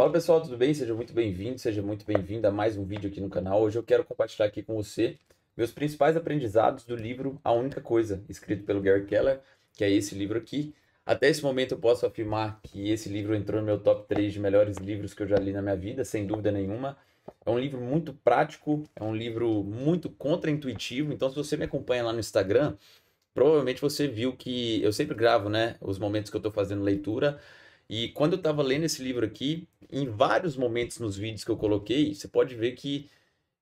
Fala pessoal, tudo bem? Seja muito bem-vindo, seja muito bem-vinda a mais um vídeo aqui no canal. Hoje eu quero compartilhar aqui com você meus principais aprendizados do livro A Única Coisa, escrito pelo Gary Keller, que é esse livro aqui. Até esse momento eu posso afirmar que esse livro entrou no meu top 3 de melhores livros que eu já li na minha vida, sem dúvida nenhuma. É um livro muito prático, é um livro muito contra-intuitivo. Então, se você me acompanha lá no Instagram, provavelmente você viu que eu sempre gravo, né, os momentos que eu estou fazendo leitura e quando eu estava lendo esse livro aqui, em vários momentos nos vídeos que eu coloquei, você pode ver que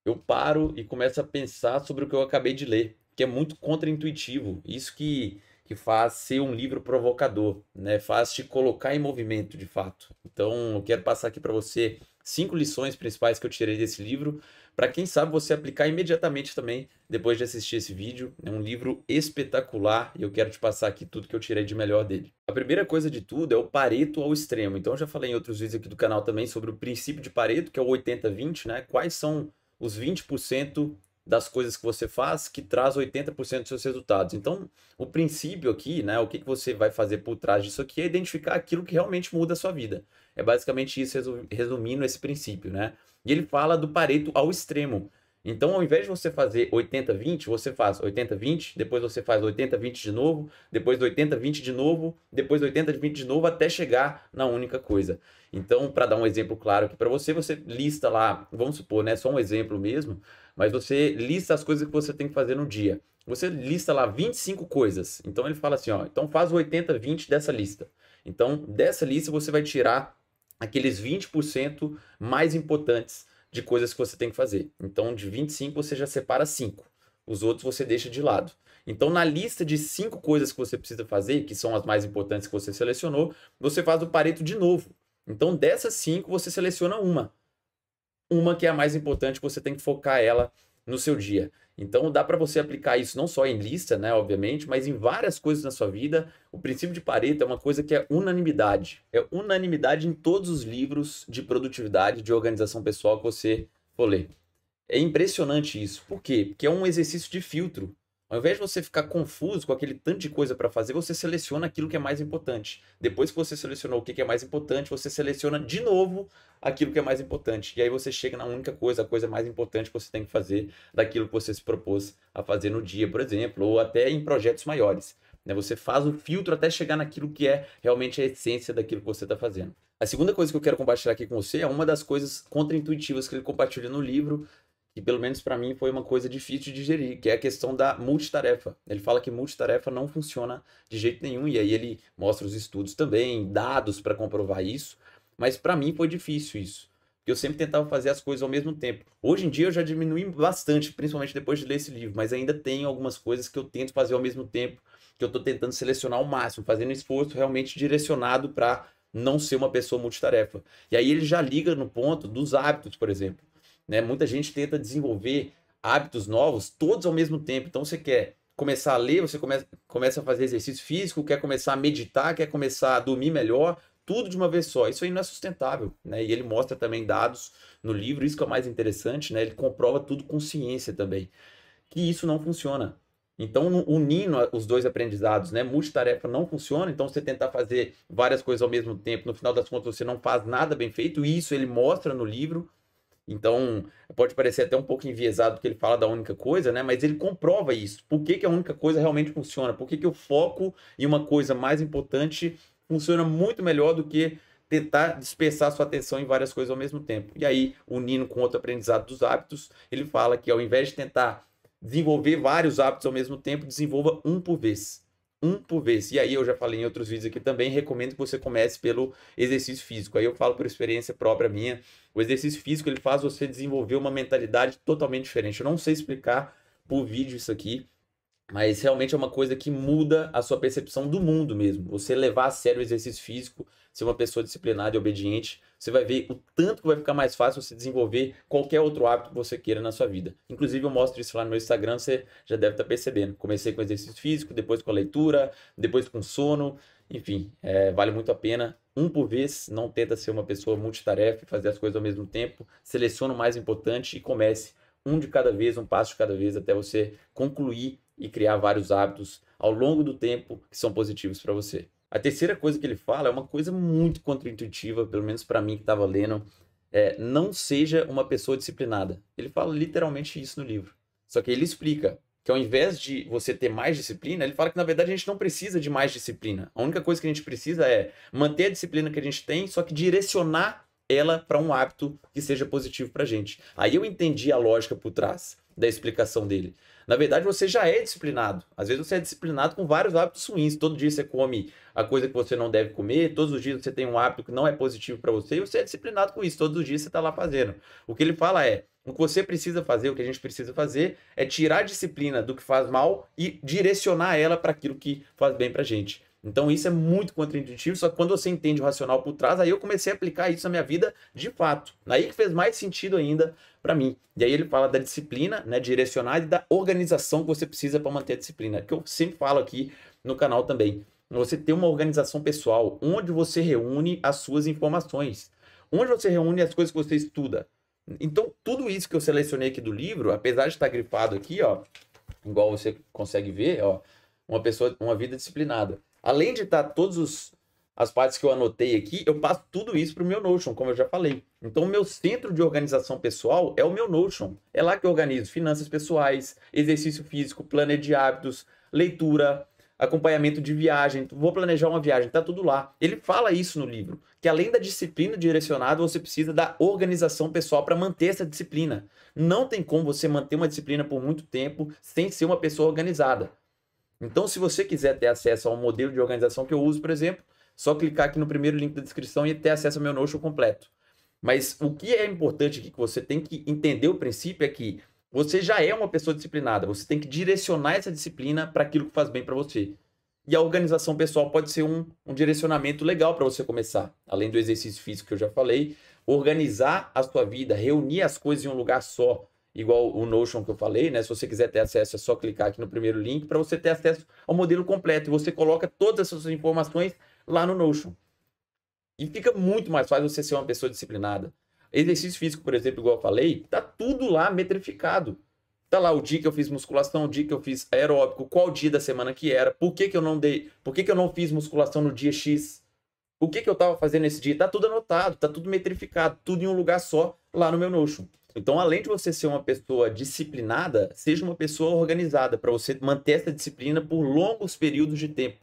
eu paro e começo a pensar sobre o que eu acabei de ler, que é muito contraintuitivo. Isso que, que faz ser um livro provocador, né? Faz te colocar em movimento, de fato. Então, eu quero passar aqui para você cinco lições principais que eu tirei desse livro, para quem sabe você aplicar imediatamente também depois de assistir esse vídeo. É um livro espetacular e eu quero te passar aqui tudo que eu tirei de melhor dele. A primeira coisa de tudo é o Pareto ao extremo. Então eu já falei em outros vídeos aqui do canal também sobre o princípio de Pareto, que é o 80-20, né? Quais são os 20% das coisas que você faz que traz 80% dos seus resultados. Então, o princípio aqui, né, o que, que você vai fazer por trás disso aqui é identificar aquilo que realmente muda a sua vida. É basicamente isso resumindo esse princípio, né? E ele fala do Pareto ao extremo. Então, ao invés de você fazer 80-20, você faz 80-20, depois você faz 80-20 de novo, depois 80-20 de novo, depois 80-20 de novo, até chegar na única coisa. Então, para dar um exemplo claro aqui para você, você lista lá, vamos supor, né, só um exemplo mesmo, mas você lista as coisas que você tem que fazer no dia. Você lista lá 25 coisas. Então, ele fala assim, ó, então faz o 80-20 dessa lista. Então, dessa lista você vai tirar aqueles 20% mais importantes de coisas que você tem que fazer. Então, de 25 você já separa 5. Os outros você deixa de lado. Então, na lista de cinco coisas que você precisa fazer, que são as mais importantes que você selecionou, você faz o Pareto de novo. Então, dessas cinco, você seleciona uma. Uma que é a mais importante, você tem que focar ela no seu dia. Então dá para você aplicar isso não só em lista, né, obviamente, mas em várias coisas na sua vida. O princípio de Pareto é uma coisa que é unanimidade. É unanimidade em todos os livros de produtividade, de organização pessoal que você for ler. É impressionante isso. Por quê? Porque é um exercício de filtro. Ao invés de você ficar confuso com aquele tanto de coisa para fazer, você seleciona aquilo que é mais importante. Depois que você selecionou o que é mais importante, você seleciona de novo aquilo que é mais importante. E aí você chega na única coisa, a coisa mais importante que você tem que fazer daquilo que você se propôs a fazer no dia, por exemplo, ou até em projetos maiores. Né? Você faz o filtro até chegar naquilo que é realmente a essência daquilo que você está fazendo. A segunda coisa que eu quero compartilhar aqui com você é uma das coisas contraintuitivas que ele compartilha no livro, que pelo menos para mim foi uma coisa difícil de digerir, que é a questão da multitarefa. Ele fala que multitarefa não funciona de jeito nenhum, e aí ele mostra os estudos também, dados para comprovar isso, mas para mim foi difícil isso. Porque eu sempre tentava fazer as coisas ao mesmo tempo. Hoje em dia eu já diminui bastante, principalmente depois de ler esse livro, mas ainda tem algumas coisas que eu tento fazer ao mesmo tempo, que eu estou tentando selecionar ao máximo, fazendo esforço realmente direcionado para não ser uma pessoa multitarefa. E aí ele já liga no ponto dos hábitos, por exemplo. Né? Muita gente tenta desenvolver hábitos novos todos ao mesmo tempo. Então você quer começar a ler, você começa, começa a fazer exercício físico, quer começar a meditar, quer começar a dormir melhor, tudo de uma vez só. Isso aí não é sustentável, né? E ele mostra também dados no livro, isso que é o mais interessante, né? Ele comprova tudo com ciência também, que isso não funciona. Então, unindo os dois aprendizados, né? Multitarefa não funciona, então você tentar fazer várias coisas ao mesmo tempo, no final das contas você não faz nada bem feito, e isso ele mostra no livro, então, pode parecer até um pouco enviesado porque ele fala da única coisa, né? Mas ele comprova isso. Por que, que a única coisa realmente funciona? Por que, que o foco em uma coisa mais importante funciona muito melhor do que tentar dispersar sua atenção em várias coisas ao mesmo tempo? E aí, unindo com outro aprendizado dos hábitos, ele fala que ao invés de tentar desenvolver vários hábitos ao mesmo tempo, desenvolva um por vez um por vez. E aí eu já falei em outros vídeos aqui também, recomendo que você comece pelo exercício físico. Aí eu falo por experiência própria minha, o exercício físico ele faz você desenvolver uma mentalidade totalmente diferente. Eu não sei explicar por vídeo isso aqui, mas realmente é uma coisa que muda a sua percepção do mundo mesmo. Você levar a sério o exercício físico, ser uma pessoa disciplinada e obediente, você vai ver o tanto que vai ficar mais fácil você desenvolver qualquer outro hábito que você queira na sua vida. Inclusive, eu mostro isso lá no meu Instagram, você já deve estar tá percebendo. Comecei com exercício físico, depois com a leitura, depois com sono. Enfim, é, vale muito a pena. Um por vez, não tenta ser uma pessoa multitarefa e fazer as coisas ao mesmo tempo. Seleciona o mais importante e comece um de cada vez, um passo de cada vez, até você concluir e criar vários hábitos ao longo do tempo que são positivos para você. A terceira coisa que ele fala é uma coisa muito contraintuitiva, pelo menos para mim que estava lendo, é não seja uma pessoa disciplinada. Ele fala literalmente isso no livro. Só que ele explica que ao invés de você ter mais disciplina, ele fala que na verdade a gente não precisa de mais disciplina. A única coisa que a gente precisa é manter a disciplina que a gente tem, só que direcionar ela para um hábito que seja positivo para gente. Aí eu entendi a lógica por trás da explicação dele. Na verdade, você já é disciplinado. Às vezes você é disciplinado com vários hábitos ruins. Todo dia você come a coisa que você não deve comer, todos os dias você tem um hábito que não é positivo para você e você é disciplinado com isso. Todos os dias você está lá fazendo. O que ele fala é: o que você precisa fazer, o que a gente precisa fazer é tirar a disciplina do que faz mal e direcionar ela para aquilo que faz bem para gente. Então isso é muito contraintuitivo, só que quando você entende o racional por trás, aí eu comecei a aplicar isso na minha vida de fato. Aí que fez mais sentido ainda para mim. E aí ele fala da disciplina, né, direcionada e da organização que você precisa para manter a disciplina, que eu sempre falo aqui no canal também. Você tem uma organização pessoal onde você reúne as suas informações, onde você reúne as coisas que você estuda. Então, tudo isso que eu selecionei aqui do livro, apesar de estar grifado aqui, ó, igual você consegue ver, ó, uma pessoa, uma vida disciplinada. Além de estar todas as partes que eu anotei aqui, eu passo tudo isso para o meu Notion, como eu já falei. Então, o meu centro de organização pessoal é o meu Notion. É lá que eu organizo finanças pessoais, exercício físico, planner de hábitos, leitura, acompanhamento de viagem, então, vou planejar uma viagem, está tudo lá. Ele fala isso no livro, que além da disciplina direcionada, você precisa da organização pessoal para manter essa disciplina. Não tem como você manter uma disciplina por muito tempo sem ser uma pessoa organizada. Então, se você quiser ter acesso ao modelo de organização que eu uso, por exemplo, só clicar aqui no primeiro link da descrição e ter acesso ao meu Notion completo. Mas o que é importante aqui que você tem que entender o princípio é que você já é uma pessoa disciplinada, você tem que direcionar essa disciplina para aquilo que faz bem para você. E a organização pessoal pode ser um, um direcionamento legal para você começar. Além do exercício físico que eu já falei, organizar a sua vida, reunir as coisas em um lugar só, igual o Notion que eu falei, né? Se você quiser ter acesso, é só clicar aqui no primeiro link para você ter acesso ao modelo completo. E você coloca todas essas informações lá no Notion. E fica muito mais fácil você ser uma pessoa disciplinada. Exercício físico, por exemplo, igual eu falei, tá tudo lá metrificado. Tá lá o dia que eu fiz musculação, o dia que eu fiz aeróbico, qual dia da semana que era, por que, que eu não dei, por que, que eu não fiz musculação no dia X, o que, que eu estava fazendo nesse dia, tá tudo anotado, tá tudo metrificado, tudo em um lugar só lá no meu Notion. Então, além de você ser uma pessoa disciplinada, seja uma pessoa organizada, para você manter essa disciplina por longos períodos de tempo.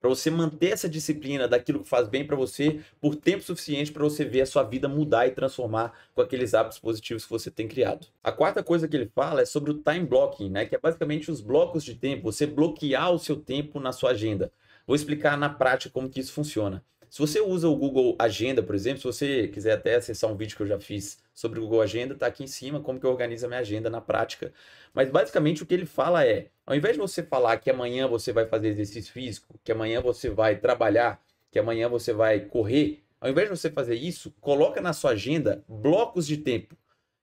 Para você manter essa disciplina daquilo que faz bem para você por tempo suficiente para você ver a sua vida mudar e transformar com aqueles hábitos positivos que você tem criado. A quarta coisa que ele fala é sobre o time blocking, né? que é basicamente os blocos de tempo, você bloquear o seu tempo na sua agenda. Vou explicar na prática como que isso funciona. Se você usa o Google Agenda, por exemplo, se você quiser até acessar um vídeo que eu já fiz sobre o Google Agenda, tá aqui em cima como que eu organizo a minha agenda na prática. Mas basicamente o que ele fala é, ao invés de você falar que amanhã você vai fazer exercício físico, que amanhã você vai trabalhar, que amanhã você vai correr, ao invés de você fazer isso, coloca na sua agenda blocos de tempo.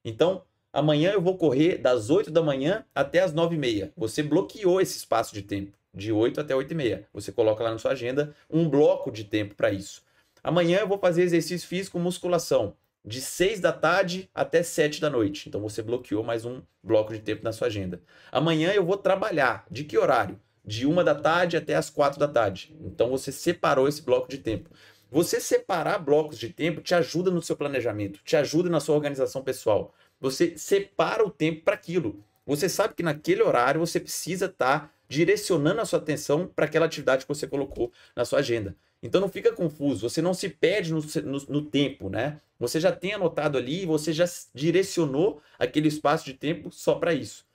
Então, amanhã eu vou correr das 8 da manhã até as 9 e meia. Você bloqueou esse espaço de tempo de 8 até 8 e meia. Você coloca lá na sua agenda um bloco de tempo para isso. Amanhã eu vou fazer exercício físico, musculação, de 6 da tarde até 7 da noite. Então você bloqueou mais um bloco de tempo na sua agenda. Amanhã eu vou trabalhar. De que horário? De 1 da tarde até as 4 da tarde. Então você separou esse bloco de tempo. Você separar blocos de tempo te ajuda no seu planejamento, te ajuda na sua organização pessoal. Você separa o tempo para aquilo. Você sabe que naquele horário você precisa estar tá direcionando a sua atenção para aquela atividade que você colocou na sua agenda. Então não fica confuso, você não se perde no, no, no, tempo, né? Você já tem anotado ali, você já direcionou aquele espaço de tempo só para isso.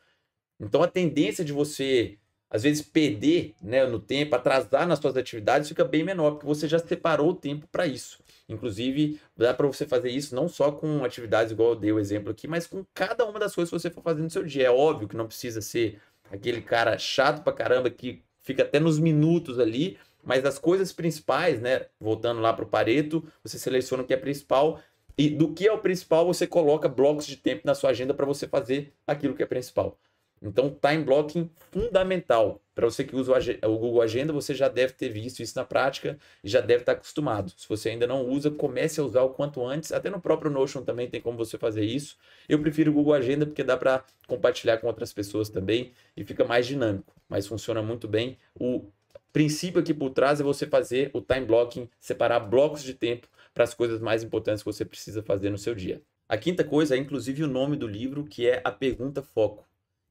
Então a tendência de você, às vezes, perder né, no tempo, atrasar nas suas atividades, fica bem menor, porque você já separou o tempo para isso. Inclusive, dá para você fazer isso não só com atividades igual eu dei o exemplo aqui, mas com cada uma das coisas que você for fazendo no seu dia. É óbvio que não precisa ser aquele cara chato pra caramba que fica até nos minutos ali, mas as coisas principais, né? Voltando lá para o Pareto, você seleciona o que é principal e do que é o principal, você coloca blocos de tempo na sua agenda para você fazer aquilo que é principal. Então, time tá blocking fundamental. Para você que usa o Google Agenda, você já deve ter visto isso na prática e já deve estar tá acostumado. Se você ainda não usa, comece a usar o quanto antes. Até no próprio Notion também tem como você fazer isso. Eu prefiro o Google Agenda porque dá para compartilhar com outras pessoas também e fica mais dinâmico, mas funciona muito bem. O princípio aqui por trás é você fazer o time blocking, separar blocos de tempo para as coisas mais importantes que você precisa fazer no seu dia. A quinta coisa é inclusive o nome do livro, que é a pergunta foco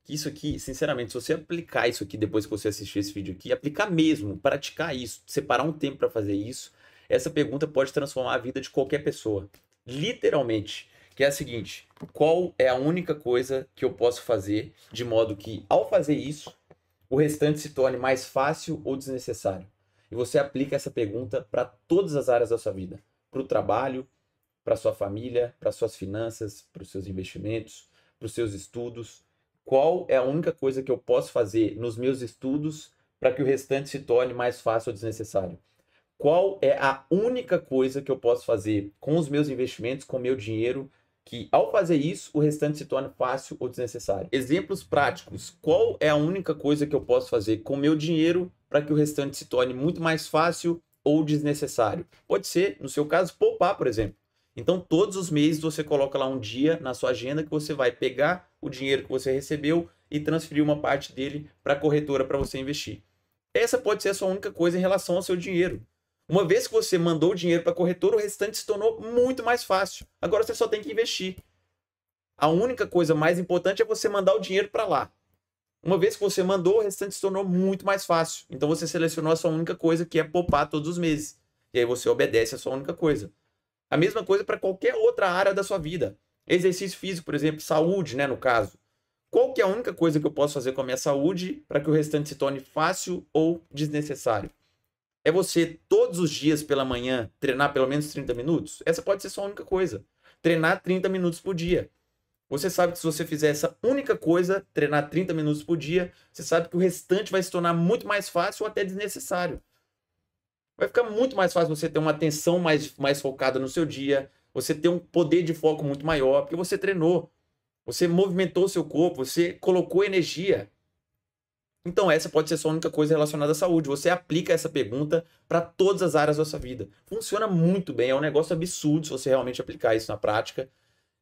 que isso aqui, sinceramente, se você aplicar isso aqui depois que você assistir esse vídeo aqui, aplicar mesmo, praticar isso, separar um tempo para fazer isso, essa pergunta pode transformar a vida de qualquer pessoa. Literalmente. Que é a seguinte: qual é a única coisa que eu posso fazer de modo que, ao fazer isso, o restante se torne mais fácil ou desnecessário? E você aplica essa pergunta para todas as áreas da sua vida: para o trabalho, para sua família, para suas finanças, para os seus investimentos, para os seus estudos, qual é a única coisa que eu posso fazer nos meus estudos para que o restante se torne mais fácil ou desnecessário? Qual é a única coisa que eu posso fazer com os meus investimentos, com o meu dinheiro, que ao fazer isso, o restante se torne fácil ou desnecessário? Exemplos práticos. Qual é a única coisa que eu posso fazer com o meu dinheiro para que o restante se torne muito mais fácil ou desnecessário? Pode ser, no seu caso, poupar, por exemplo. Então, todos os meses você coloca lá um dia na sua agenda que você vai pegar o dinheiro que você recebeu e transferir uma parte dele para a corretora para você investir. Essa pode ser a sua única coisa em relação ao seu dinheiro. Uma vez que você mandou o dinheiro para a corretora, o restante se tornou muito mais fácil. Agora você só tem que investir. A única coisa mais importante é você mandar o dinheiro para lá. Uma vez que você mandou, o restante se tornou muito mais fácil. Então você selecionou a sua única coisa, que é poupar todos os meses. E aí você obedece a sua única coisa. A mesma coisa para qualquer outra área da sua vida. Exercício físico, por exemplo, saúde, né, no caso. Qual que é a única coisa que eu posso fazer com a minha saúde para que o restante se torne fácil ou desnecessário? É você todos os dias pela manhã treinar pelo menos 30 minutos? Essa pode ser só a única coisa. Treinar 30 minutos por dia. Você sabe que se você fizer essa única coisa, treinar 30 minutos por dia, você sabe que o restante vai se tornar muito mais fácil ou até desnecessário. Vai ficar muito mais fácil você ter uma atenção mais, mais focada no seu dia, você tem um poder de foco muito maior, porque você treinou, você movimentou seu corpo, você colocou energia. Então, essa pode ser a única coisa relacionada à saúde. Você aplica essa pergunta para todas as áreas da sua vida. Funciona muito bem, é um negócio absurdo se você realmente aplicar isso na prática.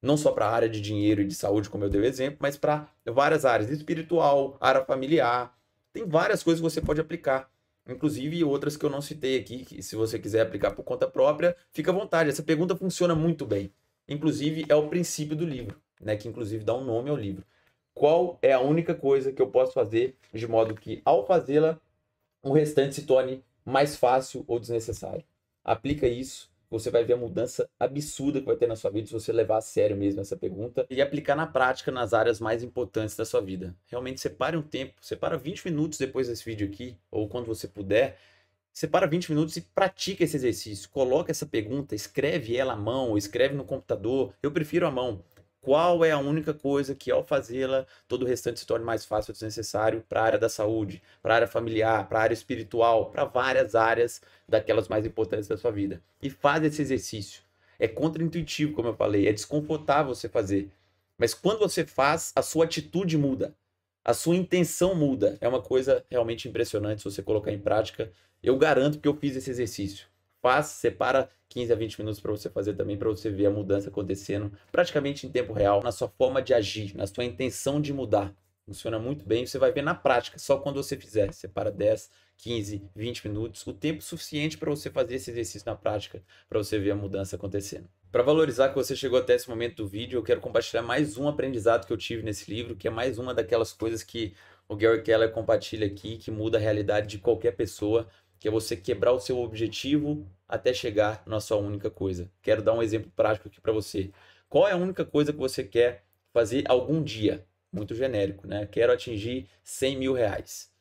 Não só para a área de dinheiro e de saúde, como eu dei o exemplo, mas para várias áreas espiritual, área familiar. Tem várias coisas que você pode aplicar inclusive outras que eu não citei aqui, que se você quiser aplicar por conta própria, fica à vontade. Essa pergunta funciona muito bem. Inclusive, é o princípio do livro, né? Que inclusive dá um nome ao livro. Qual é a única coisa que eu posso fazer de modo que, ao fazê-la, o restante se torne mais fácil ou desnecessário? Aplica isso você vai ver a mudança absurda que vai ter na sua vida se você levar a sério mesmo essa pergunta e aplicar na prática nas áreas mais importantes da sua vida. Realmente separe um tempo, separa 20 minutos depois desse vídeo aqui, ou quando você puder, separa 20 minutos e pratica esse exercício. Coloca essa pergunta, escreve ela à mão, escreve no computador. Eu prefiro à mão qual é a única coisa que, ao fazê-la, todo o restante se torne mais fácil e desnecessário para a área da saúde, para a área familiar, para a área espiritual, para várias áreas daquelas mais importantes da sua vida. E faz esse exercício. É contraintuitivo, como eu falei, é desconfortável você fazer. Mas quando você faz, a sua atitude muda, a sua intenção muda. É uma coisa realmente impressionante se você colocar em prática. Eu garanto que eu fiz esse exercício faz, separa 15 a 20 minutos para você fazer também, para você ver a mudança acontecendo praticamente em tempo real, na sua forma de agir, na sua intenção de mudar. Funciona muito bem, você vai ver na prática, só quando você fizer. Separa 10, 15, 20 minutos, o tempo suficiente para você fazer esse exercício na prática, para você ver a mudança acontecendo. Para valorizar que você chegou até esse momento do vídeo, eu quero compartilhar mais um aprendizado que eu tive nesse livro, que é mais uma daquelas coisas que o Gary Keller compartilha aqui, que muda a realidade de qualquer pessoa que é você quebrar o seu objetivo até chegar na sua única coisa. Quero dar um exemplo prático aqui para você. Qual é a única coisa que você quer fazer algum dia? Muito genérico, né? Quero atingir 100 mil reais.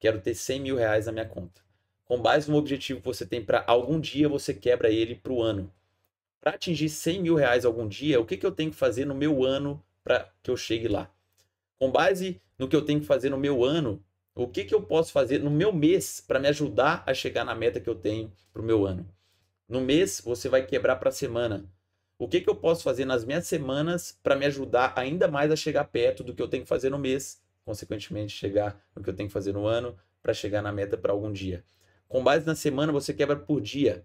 Quero ter 100 mil reais na minha conta. Com base no objetivo que você tem para algum dia, você quebra ele para o ano. Para atingir 100 mil reais algum dia, o que, que eu tenho que fazer no meu ano para que eu chegue lá? Com base no que eu tenho que fazer no meu ano, o que, que eu posso fazer no meu mês para me ajudar a chegar na meta que eu tenho para o meu ano? No mês, você vai quebrar para a semana. O que, que eu posso fazer nas minhas semanas para me ajudar ainda mais a chegar perto do que eu tenho que fazer no mês? Consequentemente, chegar no que eu tenho que fazer no ano para chegar na meta para algum dia. Com base na semana, você quebra por dia.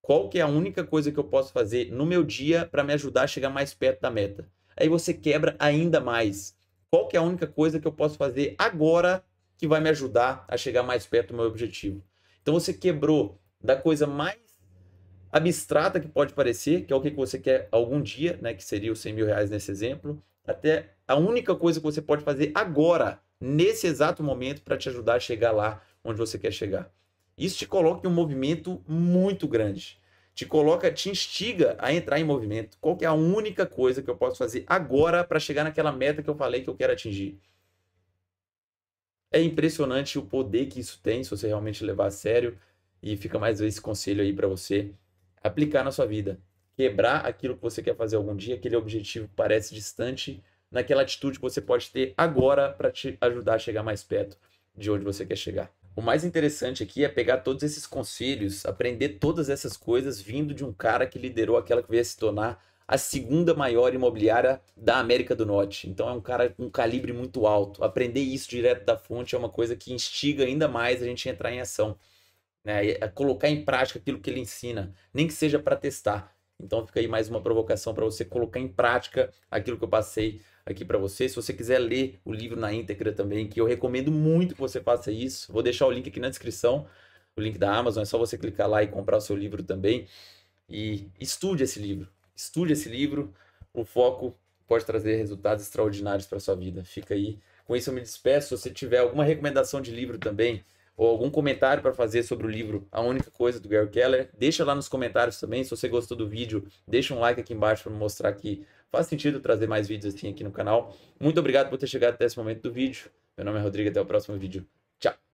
Qual que é a única coisa que eu posso fazer no meu dia para me ajudar a chegar mais perto da meta? Aí você quebra ainda mais. Qual que é a única coisa que eu posso fazer agora que vai me ajudar a chegar mais perto do meu objetivo. Então você quebrou da coisa mais abstrata que pode parecer, que é o que você quer algum dia, né, que seria os 100 mil reais nesse exemplo, até a única coisa que você pode fazer agora, nesse exato momento, para te ajudar a chegar lá onde você quer chegar. Isso te coloca em um movimento muito grande. Te coloca, te instiga a entrar em movimento. Qual é a única coisa que eu posso fazer agora para chegar naquela meta que eu falei que eu quero atingir? É impressionante o poder que isso tem, se você realmente levar a sério. E fica mais esse conselho aí para você aplicar na sua vida. Quebrar aquilo que você quer fazer algum dia, aquele objetivo que parece distante, naquela atitude que você pode ter agora para te ajudar a chegar mais perto de onde você quer chegar. O mais interessante aqui é pegar todos esses conselhos, aprender todas essas coisas vindo de um cara que liderou aquela que veio se tornar a segunda maior imobiliária da América do Norte. Então é um cara com um calibre muito alto. Aprender isso direto da fonte é uma coisa que instiga ainda mais a gente a entrar em ação. Né? É colocar em prática aquilo que ele ensina, nem que seja para testar. Então fica aí mais uma provocação para você colocar em prática aquilo que eu passei aqui para você. Se você quiser ler o livro na íntegra também, que eu recomendo muito que você faça isso, vou deixar o link aqui na descrição, o link da Amazon, é só você clicar lá e comprar o seu livro também. E estude esse livro. Estude esse livro, o foco pode trazer resultados extraordinários para sua vida. Fica aí. Com isso eu me despeço. Se você tiver alguma recomendação de livro também, ou algum comentário para fazer sobre o livro A Única Coisa do Gary Keller, deixa lá nos comentários também. Se você gostou do vídeo, deixa um like aqui embaixo para mostrar que faz sentido trazer mais vídeos assim aqui no canal. Muito obrigado por ter chegado até esse momento do vídeo. Meu nome é Rodrigo, até o próximo vídeo. Tchau!